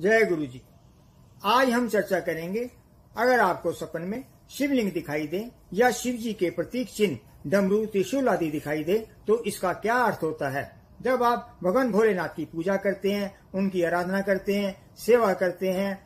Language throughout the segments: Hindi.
जय गुरु जी आज हम चर्चा करेंगे अगर आपको सपन में शिवलिंग दिखाई दे या शिव जी के प्रतीक चिन्ह डमरू त्रिशूल आदि दिखाई दे तो इसका क्या अर्थ होता है जब आप भगवान भोलेनाथ की पूजा करते हैं उनकी आराधना करते हैं सेवा करते हैं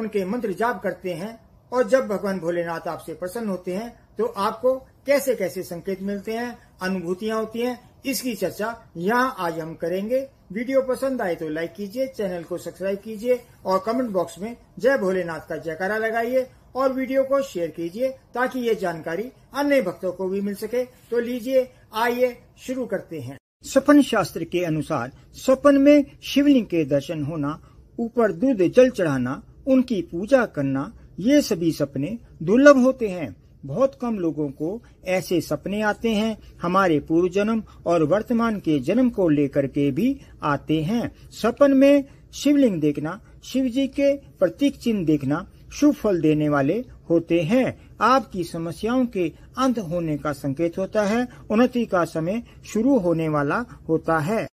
उनके मंत्र जाप करते हैं और जब भगवान भोलेनाथ आपसे प्रसन्न होते हैं तो आपको कैसे कैसे संकेत मिलते हैं अनुभूतियां होती हैं इसकी चर्चा यहाँ आज हम करेंगे वीडियो पसंद आए तो लाइक कीजिए चैनल को सब्सक्राइब कीजिए और कमेंट बॉक्स में जय भोलेनाथ का जयकारा लगाइए और वीडियो को शेयर कीजिए ताकि ये जानकारी अन्य भक्तों को भी मिल सके तो लीजिए आइए शुरू करते हैं स्वपन शास्त्र के अनुसार स्वपन में शिवलिंग के दर्शन होना ऊपर दूध जल चढ़ाना उनकी पूजा करना ये सभी सपने दुर्लभ होते हैं बहुत कम लोगों को ऐसे सपने आते हैं हमारे पूर्व जन्म और वर्तमान के जन्म को लेकर के भी आते हैं सपन में शिवलिंग देखना शिव जी के प्रतीक चिन्ह देखना शुभ फल देने वाले होते हैं आपकी समस्याओं के अंत होने का संकेत होता है उन्नति का समय शुरू होने वाला होता है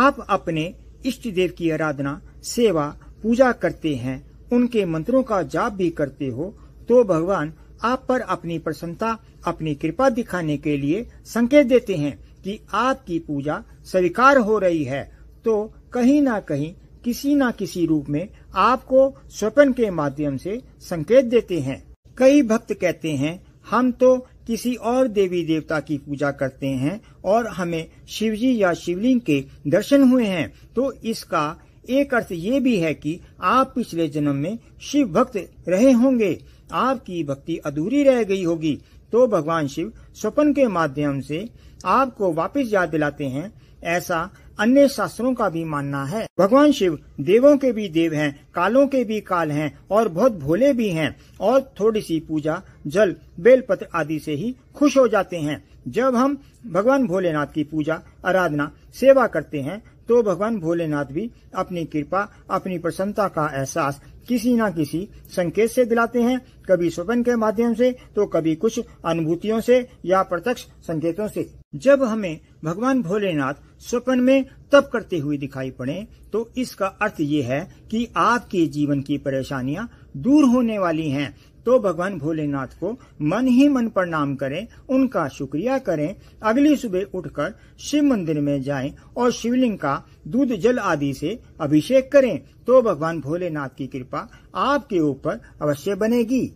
आप अपने इष्ट देव की आराधना सेवा पूजा करते हैं उनके मंत्रों का जाप भी करते हो तो भगवान आप पर अपनी प्रसन्नता अपनी कृपा दिखाने के लिए संकेत देते हैं कि आपकी पूजा स्वीकार हो रही है तो कहीं ना कहीं किसी ना किसी रूप में आपको स्वप्न के माध्यम से संकेत देते हैं कई भक्त कहते हैं हम तो किसी और देवी देवता की पूजा करते हैं और हमें शिवजी या शिवलिंग के दर्शन हुए हैं तो इसका एक अर्थ ये भी है कि आप पिछले जन्म में शिव भक्त रहे होंगे आपकी भक्ति अधूरी रह गई होगी तो भगवान शिव स्वपन के माध्यम से आपको वापस याद दिलाते हैं ऐसा अन्य शास्त्रों का भी मानना है भगवान शिव देवों के भी देव हैं, कालों के भी काल हैं और बहुत भोले भी हैं और थोड़ी सी पूजा जल बेलपत्र आदि से ही खुश हो जाते हैं जब हम भगवान भोलेनाथ की पूजा आराधना सेवा करते हैं तो भगवान भोलेनाथ भी अपनी कृपा अपनी प्रसन्नता का एहसास किसी न किसी संकेत से दिलाते हैं कभी स्वपन के माध्यम से तो कभी कुछ अनुभूतियों से या प्रत्यक्ष संकेतों से जब हमें भगवान भोलेनाथ स्वप्न में तप करते हुए दिखाई पड़े तो इसका अर्थ ये है कि आपके जीवन की परेशानियां दूर होने वाली हैं तो भगवान भोलेनाथ को मन ही मन प्रणाम करें उनका शुक्रिया करें अगली सुबह उठकर शिव मंदिर में जाएं और शिवलिंग का दूध जल आदि से अभिषेक करें तो भगवान भोलेनाथ की कृपा आपके ऊपर अवश्य बनेगी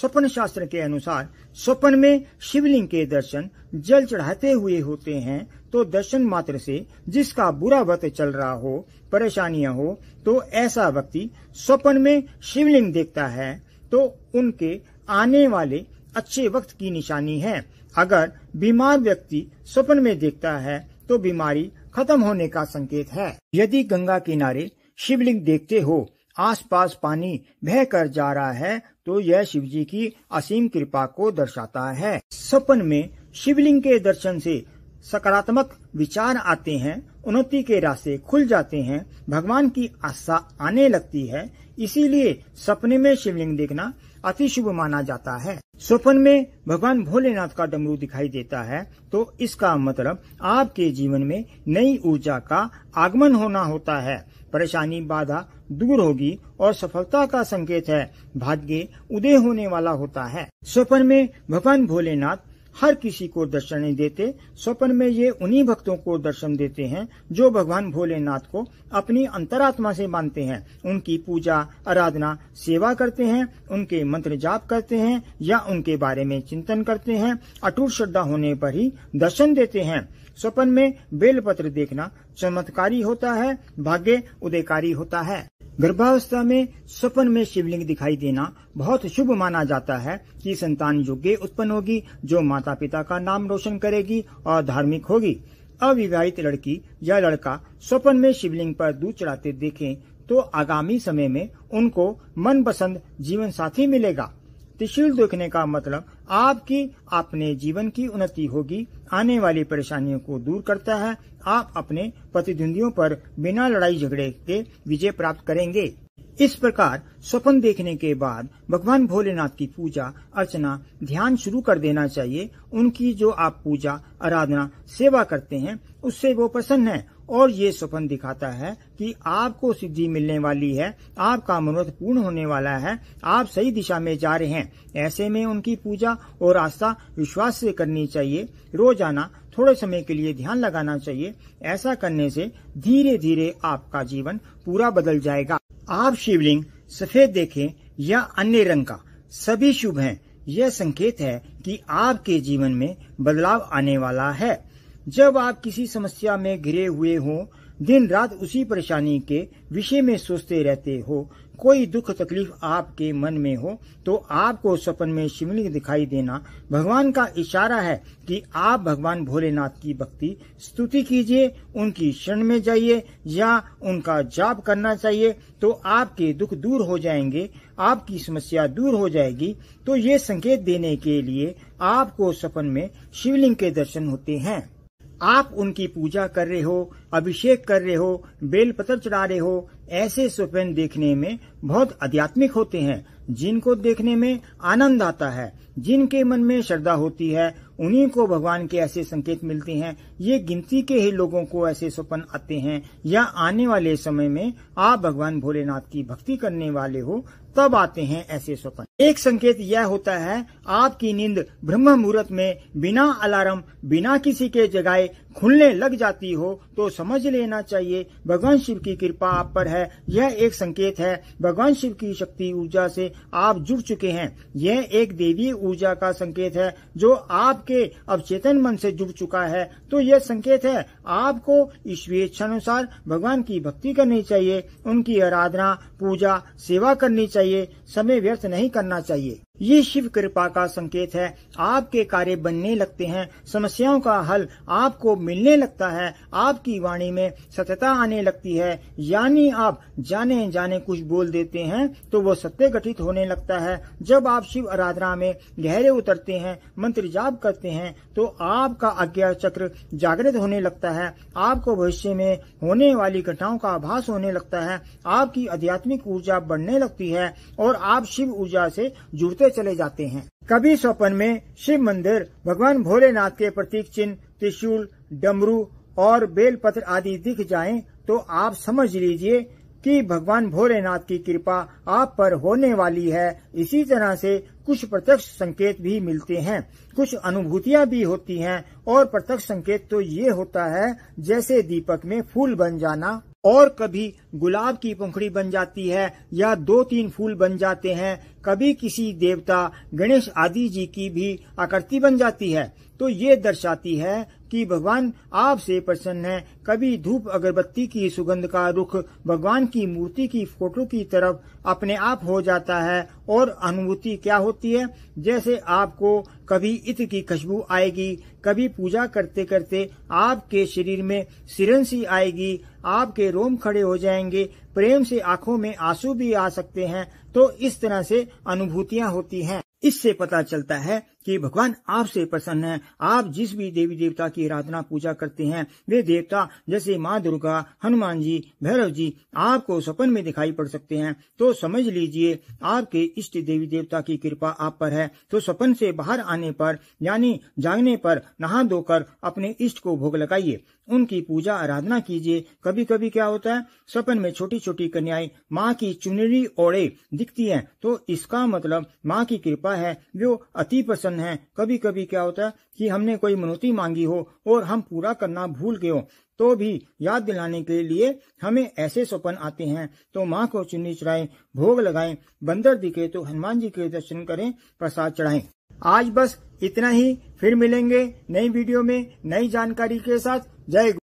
स्वप्न शास्त्र के अनुसार स्वप्न में शिवलिंग के दर्शन जल चढ़ाते हुए होते हैं तो दर्शन मात्र से जिसका बुरा वक्त चल रहा हो परेशानियां हो तो ऐसा व्यक्ति स्वप्न में शिवलिंग देखता है तो उनके आने वाले अच्छे वक्त की निशानी है अगर बीमार व्यक्ति स्वप्न में देखता है तो बीमारी खत्म होने का संकेत है यदि गंगा किनारे शिवलिंग देखते हो आसपास पानी बह कर जा रहा है तो यह शिवजी की असीम कृपा को दर्शाता है सपन में शिवलिंग के दर्शन से सकारात्मक विचार आते हैं उन्नति के रास्ते खुल जाते हैं भगवान की आशा आने लगती है इसीलिए सपने में शिवलिंग देखना अति शुभ माना जाता है स्वप्न में भगवान भोलेनाथ का डमरू दिखाई देता है तो इसका मतलब आपके जीवन में नई ऊर्जा का आगमन होना होता है परेशानी बाधा दूर होगी और सफलता का संकेत है भाग्य उदय होने वाला होता है स्वप्न में भगवान भोलेनाथ हर किसी को दर्शन नहीं देते स्वप्न में ये उन्हीं भक्तों को दर्शन देते हैं जो भगवान भोलेनाथ को अपनी अंतरात्मा से मानते हैं उनकी पूजा आराधना सेवा करते हैं उनके मंत्र जाप करते हैं या उनके बारे में चिंतन करते हैं अटूट श्रद्धा होने पर ही दर्शन देते हैं स्वप्न में बेलपत्र देखना चमत्कारी होता है भाग्य उदयकारी होता है गर्भावस्था में स्वप्न में शिवलिंग दिखाई देना बहुत शुभ माना जाता है कि संतान योग्य उत्पन्न होगी जो माता पिता का नाम रोशन करेगी और धार्मिक होगी अविवाहित लड़की या लड़का स्वप्न में शिवलिंग पर दूध चढ़ाते देखें तो आगामी समय में उनको मनपसंद जीवन साथी मिलेगा त्रिशूल देखने का मतलब आपकी अपने जीवन की उन्नति होगी आने वाली परेशानियों को दूर करता है आप अपने प्रतिद्वंदियों पर बिना लड़ाई झगड़े के विजय प्राप्त करेंगे इस प्रकार स्वप्न देखने के बाद भगवान भोलेनाथ की पूजा अर्चना ध्यान शुरू कर देना चाहिए उनकी जो आप पूजा आराधना सेवा करते हैं उससे वो प्रसन्न है और ये स्वप्न दिखाता है कि आपको सिद्धि मिलने वाली है आपका मनोरथ पूर्ण होने वाला है आप सही दिशा में जा रहे हैं ऐसे में उनकी पूजा और आस्था विश्वास से करनी चाहिए रोजाना थोड़े समय के लिए ध्यान लगाना चाहिए ऐसा करने से धीरे धीरे आपका जीवन पूरा बदल जाएगा आप शिवलिंग सफेद देखें या अन्य रंग का सभी शुभ हैं यह संकेत है कि आपके जीवन में बदलाव आने वाला है जब आप किसी समस्या में घिरे हुए हो दिन रात उसी परेशानी के विषय में सोचते रहते हो कोई दुख तकलीफ आपके मन में हो तो आपको सपन में शिवलिंग दिखाई देना भगवान का इशारा है कि आप भगवान भोलेनाथ की भक्ति स्तुति कीजिए उनकी शरण में जाइए या उनका जाप करना चाहिए तो आपके दुख दूर हो जाएंगे आपकी समस्या दूर हो जाएगी तो ये संकेत देने के लिए आपको सपन में शिवलिंग के दर्शन होते हैं आप उनकी पूजा कर रहे हो अभिषेक कर रहे हो बेलपत्र चढ़ा रहे हो ऐसे स्वप्न देखने में बहुत आध्यात्मिक होते हैं जिनको देखने में आनंद आता है जिनके मन में श्रद्धा होती है उन्हीं को भगवान के ऐसे संकेत मिलते हैं ये गिनती के ही लोगों को ऐसे स्वप्न आते हैं या आने वाले समय में आप भगवान भोलेनाथ की भक्ति करने वाले हो तब आते हैं ऐसे स्वप्न एक संकेत यह होता है आपकी नींद ब्रह्म मुहूर्त में बिना अलार्म बिना किसी के जगाए खुलने लग जाती हो तो समझ लेना चाहिए भगवान शिव की कृपा आप पर है यह एक संकेत है भगवान शिव की शक्ति ऊर्जा से आप जुड़ चुके हैं यह एक देवी ऊर्जा का संकेत है जो आपके अवचेतन मन से जुड़ चुका है तो यह संकेत है आपको ईश्वरीय अनुसार भगवान की भक्ति करनी चाहिए उनकी आराधना पूजा सेवा करनी चाहिए समय व्यर्थ नहीं करना चाहिए ये शिव कृपा का संकेत है आपके कार्य बनने लगते हैं समस्याओं का हल आपको मिलने लगता है आपकी वाणी में सत्यता आने लगती है यानी आप जाने जाने कुछ बोल देते हैं तो वो सत्य गठित होने लगता है जब आप शिव आराधना में गहरे उतरते हैं मंत्र जाप करते हैं तो आपका अज्ञा चक्र जागृत होने लगता है आपको भविष्य में होने वाली घटनाओं का आभास होने लगता है आपकी आध्यात्मिक ऊर्जा बढ़ने लगती है और आप शिव ऊर्जा से जुड़ते चले जाते हैं कभी स्वपन में शिव मंदिर भगवान भोलेनाथ के प्रतीक चिन्ह त्रिशूल डमरू और बेलपत्र आदि दिख जाएं तो आप समझ लीजिए कि भगवान भोलेनाथ की कृपा आप पर होने वाली है इसी तरह से कुछ प्रत्यक्ष संकेत भी मिलते हैं कुछ अनुभूतियां भी होती हैं और प्रत्यक्ष संकेत तो ये होता है जैसे दीपक में फूल बन जाना और कभी गुलाब की पंखड़ी बन जाती है या दो तीन फूल बन जाते हैं कभी किसी देवता गणेश आदि जी की भी आकृति बन जाती है तो ये दर्शाती है कि भगवान आपसे प्रसन्न है कभी धूप अगरबत्ती की सुगंध का रुख भगवान की मूर्ति की फोटो की तरफ अपने आप हो जाता है और अनुभूति क्या होती है जैसे आपको कभी इत्र की खुशबू आएगी कभी पूजा करते करते आपके शरीर में सिरन सी आएगी आपके रोम खड़े हो जाएंगे प्रेम से आंखों में आंसू भी आ सकते हैं तो इस तरह से अनुभूतियां होती हैं इससे पता चलता है कि भगवान आपसे प्रसन्न है आप जिस भी देवी देवता की आराधना पूजा करते हैं वे देवता जैसे माँ दुर्गा हनुमान जी भैरव जी आपको सपन में दिखाई पड़ सकते हैं तो समझ लीजिए आपके इष्ट देवी देवता की कृपा आप पर है तो सपन से बाहर आने पर यानी जागने पर नहा धोकर अपने इष्ट को भोग लगाइए उनकी पूजा आराधना कीजिए कभी कभी क्या होता है सपन में छोटी छोटी कन्याएं माँ की चुनरी ओड़े दिखती हैं तो इसका मतलब माँ की कृपा है जो अति प्रसन्न प्रसन्न है कभी कभी क्या होता है कि हमने कोई मनोती मांगी हो और हम पूरा करना भूल गए हो तो भी याद दिलाने के लिए हमें ऐसे स्वपन आते हैं तो माँ को चुन्नी चढ़ाए भोग लगाए बंदर दिखे तो हनुमान जी के दर्शन करें प्रसाद चढ़ाएं आज बस इतना ही फिर मिलेंगे नई वीडियो में नई जानकारी के साथ जय